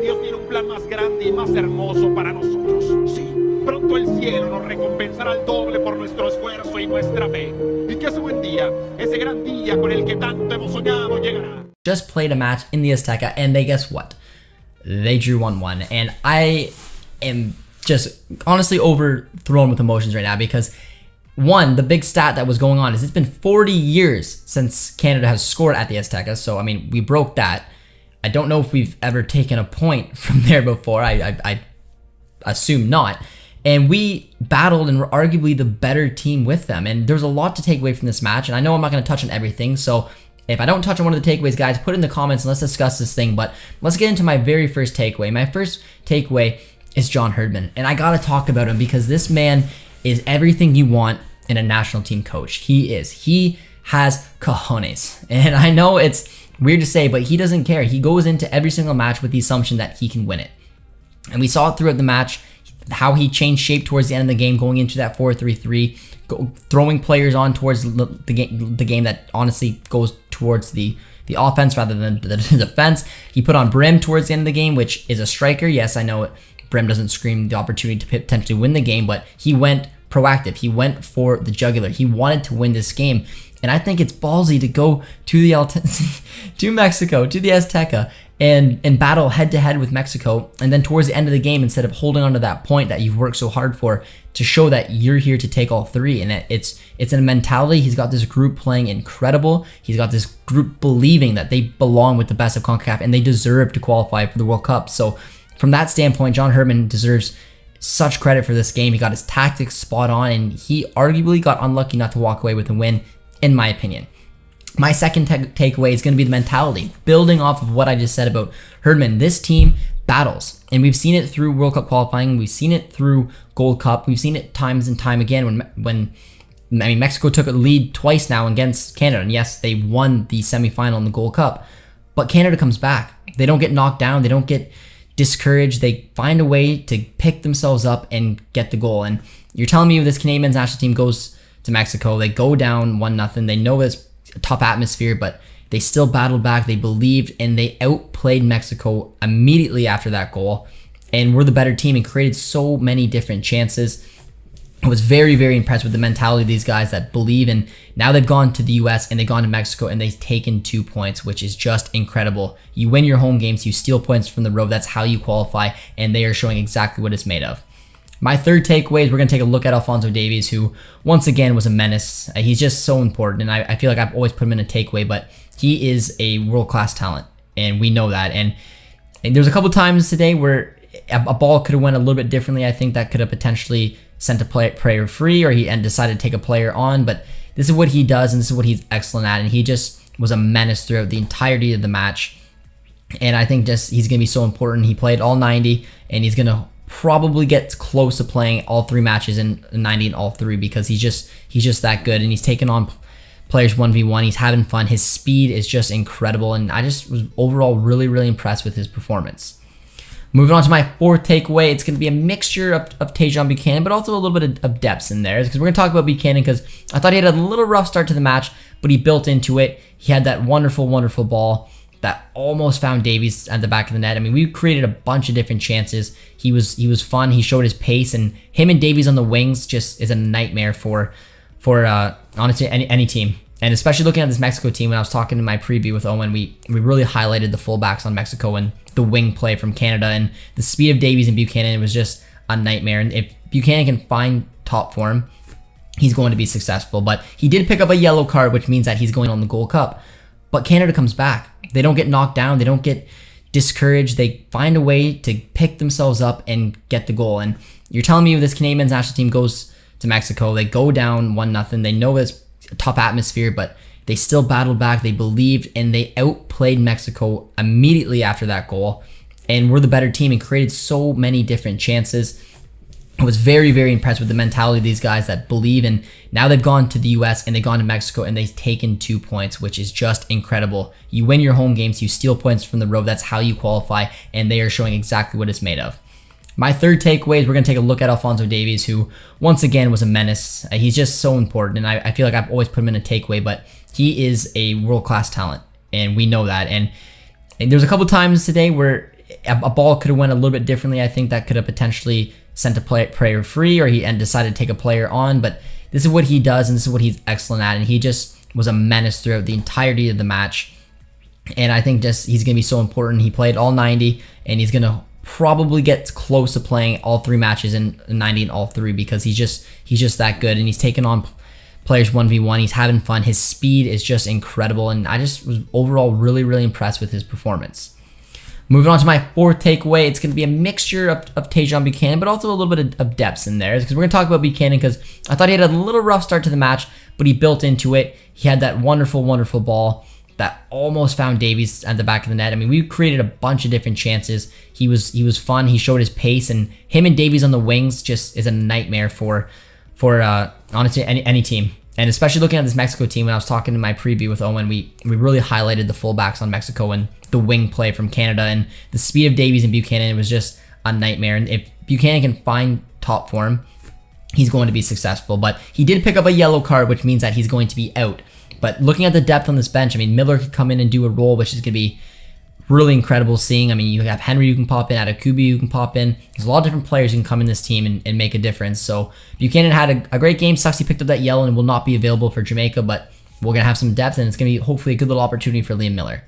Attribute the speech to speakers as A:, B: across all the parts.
A: Dios tiene un plan más grande y más hermoso para nosotros. Sí, pronto el cielo nos recompensará al doble por nuestro esfuerzo y nuestra fe. Y que ese buen día, ese gran día con el que tanto hemos soñado llegará. Just played a match in the Azteca and they guess what? They drew 1-1 and I am just honestly overthrown with emotions right now because one, the big stat that was going on is it's been 40 years since Canada has scored at the Azteca. So, I mean, we broke that. I don't know if we've ever taken a point from there before. I, I, I assume not. And we battled and were arguably the better team with them. And there's a lot to take away from this match. And I know I'm not going to touch on everything. So if I don't touch on one of the takeaways, guys, put in the comments and let's discuss this thing. But let's get into my very first takeaway. My first takeaway is John Herdman. And I got to talk about him because this man is everything you want in a national team coach. He is. He has cojones. And I know it's weird to say, but he doesn't care. He goes into every single match with the assumption that he can win it. And we saw throughout the match how he changed shape towards the end of the game, going into that 4 3 3, throwing players on towards the, the, game, the game that honestly goes towards the the offense rather than the defense. He put on Brim towards the end of the game, which is a striker. Yes, I know Brim doesn't scream the opportunity to potentially win the game, but he went proactive. He went for the jugular. He wanted to win this game. And I think it's ballsy to go to the Alt- to Mexico, to the Azteca, and and battle head to head with Mexico. And then towards the end of the game, instead of holding on to that point that you've worked so hard for, to show that you're here to take all three. And it's it's a mentality. He's got this group playing incredible. He's got this group believing that they belong with the best of CONCACAF and they deserve to qualify for the World Cup. So from that standpoint, John Herman deserves such credit for this game. He got his tactics spot on and he arguably got unlucky not to walk away with a win in my opinion. My second takeaway is going to be the mentality, building off of what I just said about Herdman. This team battles, and we've seen it through World Cup qualifying, we've seen it through Gold Cup, we've seen it times and time again when when I mean Mexico took a lead twice now against Canada, and yes, they won the semifinal in the Gold Cup, but Canada comes back. They don't get knocked down. They don't get discouraged. They find a way to pick themselves up and get the goal. And you're telling me this Canadian men's national team goes to Mexico. They go down one nothing. They know it's tough atmosphere, but they still battled back. They believed and they outplayed Mexico immediately after that goal and were the better team and created so many different chances. I was very, very impressed with the mentality of these guys that believe in now they've gone to the US and they've gone to Mexico and they've taken two points, which is just incredible. You win your home games, you steal points from the road. That's how you qualify. And they are showing exactly what it's made of. My third takeaway is we're going to take a look at Alfonso Davies, who once again was a menace. Uh, he's just so important, and I, I, feel like I've always put him in a takeaway, but he is a world class talent, and we know that. And, and there's a couple times today where a, a ball could have went a little bit differently. I think that could have potentially sent a play, player free, or he and decided to take a player on. But this is what he does, and this is what he's excellent at, and he just was a menace throughout the entirety of the match. And I think just he's going to be so important. He played all 90, and he's going to probably gets close to playing all three matches in 90 and all three because he's just he's just that good and he's taking on players 1v1 he's having fun his speed is just incredible and i just was overall really really impressed with his performance moving on to my fourth takeaway it's going to be a mixture of, of Tajon buchanan but also a little bit of, of depth in there because we're going to talk about buchanan because i thought he had a little rough start to the match but he built into it he had that wonderful wonderful ball that almost found Davies at the back of the net. I mean, we created a bunch of different chances. He was he was fun. He showed his pace, and him and Davies on the wings just is a nightmare for for uh, honestly any any team. And especially looking at this Mexico team, when I was talking in my preview with Owen, we we really highlighted the fullbacks on Mexico and the wing play from Canada and the speed of Davies and Buchanan was just a nightmare. And if Buchanan can find top form, he's going to be successful. But he did pick up a yellow card, which means that he's going on the Gold Cup. But Canada comes back they don't get knocked down. They don't get discouraged. They find a way to pick themselves up and get the goal. And you're telling me this Canadian men's national team goes to Mexico, they go down one nothing. They know it's a tough atmosphere, but they still battled back. They believed and they outplayed Mexico immediately after that goal and were the better team and created so many different chances. I was very, very impressed with the mentality of these guys that believe in. Now they've gone to the US and they've gone to Mexico and they've taken two points, which is just incredible. You win your home games, you steal points from the road. That's how you qualify, and they are showing exactly what it's made of. My third takeaway is we're going to take a look at Alfonso Davies, who once again was a menace. Uh, he's just so important, and I, I feel like I've always put him in a takeaway, but he is a world class talent, and we know that. And, and there's a couple times today where a, a ball could have went a little bit differently. I think that could have potentially sent a play, player free or he and decided to take a player on. But this is what he does and this is what he's excellent at. And he just was a menace throughout the entirety of the match. And I think just he's going to be so important. He played all 90 and he's going to probably get close to playing all three matches in 90 and all three because he's just he's just that good and he's taking on players 1v1 he's having fun his speed is just incredible and i just was overall really really impressed with his performance Moving on to my fourth takeaway, it's going to be a mixture of, of Buchanan, but also a little bit of, of in there. Because we're going to talk about Buchanan because I thought he had a little rough start to the match, but he built into it. He had that wonderful, wonderful ball that almost found Davies at the back of the net. I mean, we created a bunch of different chances. He was he was fun. He showed his pace, and him and Davies on the wings just is a nightmare for for uh, honestly any any team. And especially looking at this Mexico team, when I was talking to my preview with Owen, we, we really highlighted the fullbacks on Mexico and the wing play from Canada and the speed of Davies and Buchanan was just a nightmare. And if Buchanan can find top form, he's going to be successful. But he did pick up a yellow card, which means that he's going to be out. But looking at the depth on this bench, I mean, Miller could come in and do a role, which is going to be really incredible seeing. I mean, you have Henry you can pop in, Adakubi, you can pop in. There's a lot of different players who can come in this team and, and make a difference. So Buchanan had a, a, great game. Sucks he picked up that yellow and will not be available for Jamaica, but we're going to have some depth and it's going to be hopefully a good little opportunity for Liam Miller.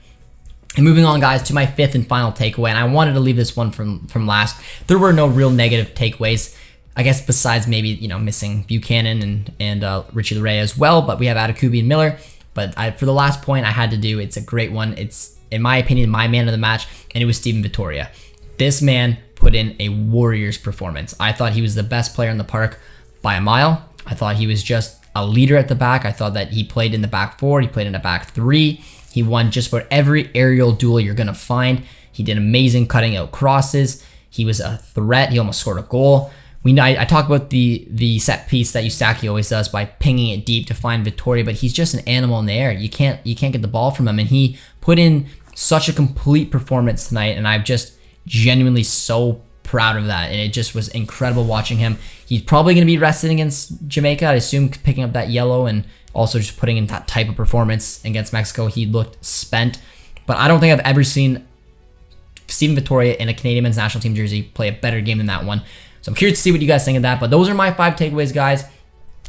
A: And moving on, guys, to my fifth and final takeaway, and I wanted to leave this one from, from last. There were no real negative takeaways. I guess besides maybe, you know, missing Buchanan and, and uh, Richie Lerae as well, but we have Adakubi and Miller. But I, for the last point I had to do, it's a great one. It's, in my opinion, my man of the match, and it was Steven Vittoria. This man put in a Warriors performance. I thought he was the best player in the park by a mile. I thought he was just a leader at the back. I thought that he played in the back four, he played in the back three. He won just about every aerial duel you're going to find. He did amazing cutting out crosses. He was a threat. He almost scored a goal. We know I, I talk about the the set piece that Usaki always does by pinging it deep to find Vittoria, but he's just an animal in the air. You can't you can't get the ball from him, and he put in such a complete performance tonight, and I'm just genuinely so proud of that. And it just was incredible watching him. He's probably going to be rested against Jamaica. I assume picking up that yellow and also just putting in that type of performance against Mexico, he looked spent. But I don't think I've ever seen Steven Vittoria in a Canadian men's national team jersey play a better game than that one. So I'm curious to see what you guys think of that. But those are my five takeaways, guys,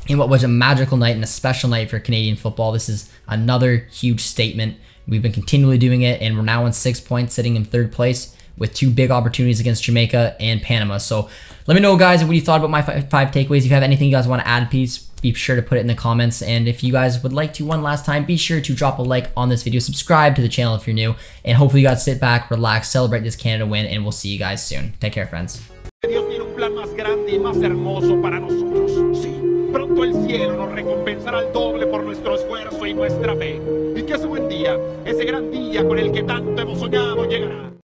A: in what was a magical night and a special night for Canadian football. This is another huge statement. We've been continually doing it, and we're now on six points, sitting in third place with two big opportunities against Jamaica and Panama. So let me know, guys, what you thought about my five, five takeaways. If you have anything you guys want to add, please be sure to put it in the comments. And if you guys would like to one last time, be sure to drop a like on this video, subscribe to the channel if you're new, and hopefully you guys sit back, relax, celebrate this Canada win, and we'll see you guys soon. Take care, friends. plan más grande y más hermoso para nosotros. Sí, pronto el cielo nos recompensará al doble por nuestro esfuerzo y nuestra fe. Y que ese buen día, ese gran día con el que tanto hemos soñado, llegará.